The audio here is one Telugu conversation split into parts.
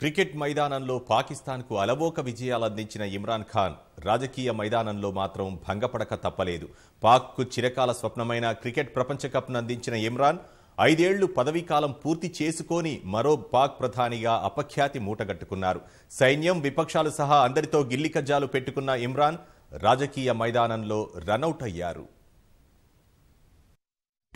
క్రికెట్ మైదానంలో పాకిస్తాన్కు అలవోక విజయాలందించిన ఇమ్రాన్ ఖాన్ రాజకీయ మైదానంలో మాత్రం భంగపడక తప్పలేదు పాక్కు చిరకాల స్వప్నమైన క్రికెట్ ప్రపంచ కప్ను అందించిన ఇమ్రాన్ ఐదేళ్లు పదవీకాలం పూర్తి చేసుకొని మరో పాక్ ప్రధానిగా అపఖ్యాతి మూటగట్టుకున్నారు సైన్యం విపక్షాలు సహా అందరితో గిల్లికజ్జాలు పెట్టుకున్న ఇమ్రాన్ రాజకీయ మైదానంలో రనౌట్ అయ్యారు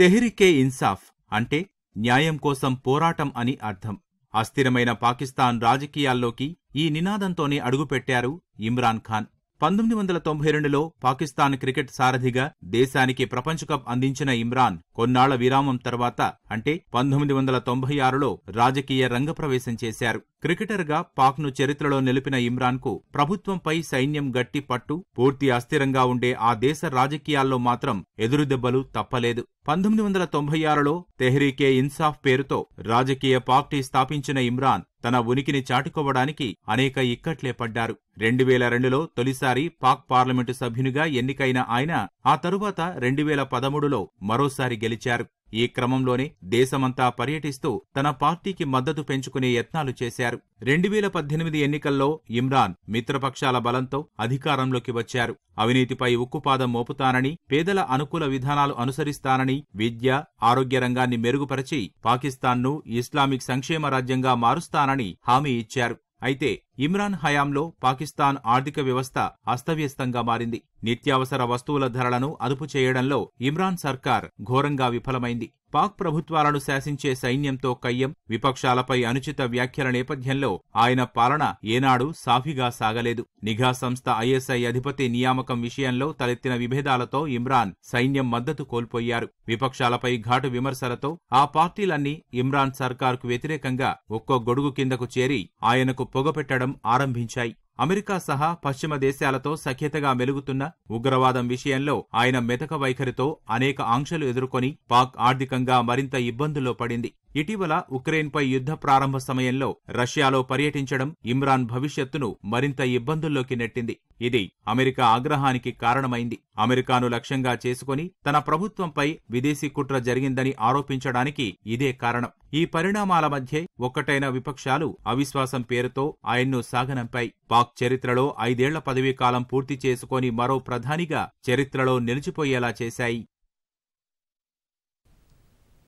తెహ్రికే ఇన్సాఫ్ అంటే న్యాయం కోసం పోరాటం అని అర్థం అస్థిరమైన పాకిస్తాన్ రాజకీయాల్లోకి ఈ నినాదంతోనే అడుగుపెట్టారు ఇమ్రాన్ ఖాన్ పంతొమ్మిది వందల తొంభై రెండులో పాకిస్తాన్ క్రికెట్ సారథిగా దేశానికి ప్రపంచ కప్ అందించిన ఇమ్రాన్ కొన్నాళ్ల విరామం తర్వాత అంటే పంతొమ్మిది వందల తొంభై ఆరులో రాజకీయ రంగప్రవేశం చేశారు క్రికెటర్గా పాక్ను చరిత్రలో నిలిపిన ఇమ్రాన్కు ప్రభుత్వంపై సైన్యం గట్టి పట్టు పూర్తి అస్థిరంగా ఉండే ఆ దేశ రాజకీయాల్లో మాత్రం ఎదురుదెబ్బలు తప్పలేదు పంతొమ్మిది వందల తొంభై ఆరులో తెహ్రీకే ఇన్సాఫ్ పేరుతో రాజకీయ పార్టీ స్థాపించిన ఇమ్రాన్ తన ఉనికిని చాటుకోవడానికి అనేక ఇక్కట్లే పడ్డారు రెండు వేల రెండులో తొలిసారి పాక్ పార్లమెంటు సభ్యునిగా ఎన్నికైన ఆయన ఆ తరువాత రెండు వేల పదమూడులో మరోసారి గెలిచారు ఈ క్రమంలోనే దేశమంతా పర్యటిస్తూ తన పార్టీకి మద్దతు పెంచుకునే యత్నాలు చేశారు రెండు వేల పద్దెనిమిది ఎన్నికల్లో ఇమ్రాన్ మిత్రపక్షాల బలంతో అధికారంలోకి వచ్చారు అవినీతిపై ఉక్కుపాదం మోపుతానని పేదల అనుకూల విధానాలు అనుసరిస్తానని విద్య ఆరోగ్య రంగాన్ని మెరుగుపరిచి పాకిస్తాన్ను ఇస్లామిక్ సంక్షేమ రాజ్యంగా మారుస్తానని హామీ ఇచ్చారు అయితే ఇమ్రాన్ హయాంలో పాకిస్తాన్ ఆర్థిక వ్యవస్థ అస్తవ్యస్తంగా మారింది నిత్యావసర వస్తువుల ధరలను అదుపు చేయడంలో ఇమ్రాన్ సర్కార్ ఘోరంగా విఫలమైంది పాక్ ప్రభుత్వాలను శాసించే సైన్యంతో కయ్యం విపక్షాలపై అనుచిత వ్యాఖ్యల నేపథ్యంలో ఆయన పాలన ఏనాడు సాఫీగా సాగలేదు నిఘా సంస్థ ఐఎస్ఐ అధిపతి నియామకం విషయంలో తలెత్తిన విభేదాలతో ఇమ్రాన్ సైన్యం మద్దతు కోల్పోయారు విపక్షాలపై ఘాటు విమర్శలతో ఆ పార్టీలన్నీ ఇమ్రాన్ సర్కార్కు వ్యతిరేకంగా ఒక్కో గొడుగు కిందకు చేరి ఆయనకు పొగపెట్టడం చేయడం ఆరంభించాయి అమెరికా సహా పశ్చిమ దేశాలతో సఖ్యతగా మెలుగుతున్న ఉగ్రవాదం విషయంలో ఆయన మెతక వైఖరితో అనేక ఆంక్షలు ఎదుర్కొని పాక్ ఆర్థికంగా మరింత ఇబ్బందుల్లో పడింది ఇటీవల ఉక్రెయిన్పై యుద్ధ ప్రారంభ సమయంలో రష్యాలో పర్యటించడం ఇమ్రాన్ భవిష్యత్తును మరింత ఇబ్బందుల్లోకి నెట్టింది ఇది అమెరికా ఆగ్రహానికి కారణమైంది అమెరికాను లక్ష్యంగా చేసుకుని తన ప్రభుత్వంపై విదేశీ కుట్ర జరిగిందని ఆరోపించడానికి ఇదే కారణం ఈ పరిణామాల మధ్య ఒక్కటైన విపక్షాలు అవిశ్వాసం పేరుతో ఆయన్ను సాగనంపాయి పాక్ చరిత్రలో ఐదేళ్ల పదవీకాలం పూర్తి చేసుకుని మరో ప్రధానిగా చరిత్రలో నిలిచిపోయేలా చేశాయి